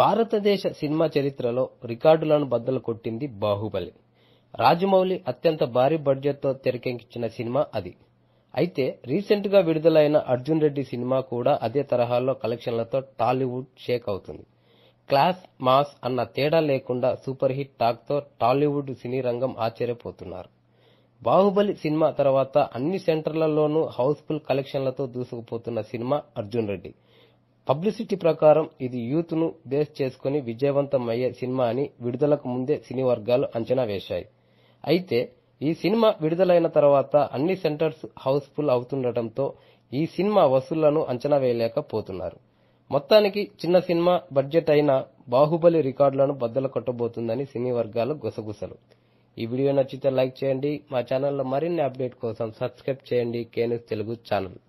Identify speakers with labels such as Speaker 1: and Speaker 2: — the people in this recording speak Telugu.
Speaker 1: భారతదేశ సినిమా చరిత్రలో రికార్డులను బద్దలు కొట్టింది బాహుబలి రాజమౌళి అత్యంత భారీ బడ్జెట్తో తెరకెక్కించిన సినిమా అది అయితే రీసెంట్గా విడుదలైన అర్జున్ రెడ్డి సినిమా కూడా అదే తరహాలో కలెక్షన్లతో టాలీవుడ్ షేక్ అవుతుంది క్లాస్ మాస్ అన్న తేడా లేకుండా సూపర్ హిట్ టాక్తో టాలీవుడ్ సినీ రంగం ఆశ్చర్యపోతున్నారు బాహుబలి సినిమా తర్వాత అన్ని సెంటర్లలోనూ హౌస్ఫుల్ కలెక్షన్లతో దూసుకుపోతున్న సినిమా అర్జున్ రెడ్డి పబ్లిసిటీ ప్రకారం ఇది యూత్ ను బేస్ చేసుకుని విజయవంతం అయ్యే సినిమా అని విడుదలకు ముందే సినీ వర్గాలు అంచనా వేశాయి అయితే ఈ సినిమా విడుదలైన తర్వాత అన్ని సెంటర్స్ హౌస్ ఫుల్ అవుతుండటంతో ఈ సినిమా వసూళ్లను అంచనా వేయలేకపోతున్నారు మొత్తానికి చిన్న సినిమా బడ్జెట్ అయిన బాహుబలి రికార్డులను బద్దలు కొట్టబోతుందని సినీ వర్గాలు గుసగుసలు ఈ వీడియో నచ్చితే లైక్ చేయండి మా ఛానల్లో మరిన్ని అప్డేట్ కోసం సబ్స్క్రైబ్ చేయండి కేన్యూస్ తెలుగు ఛానల్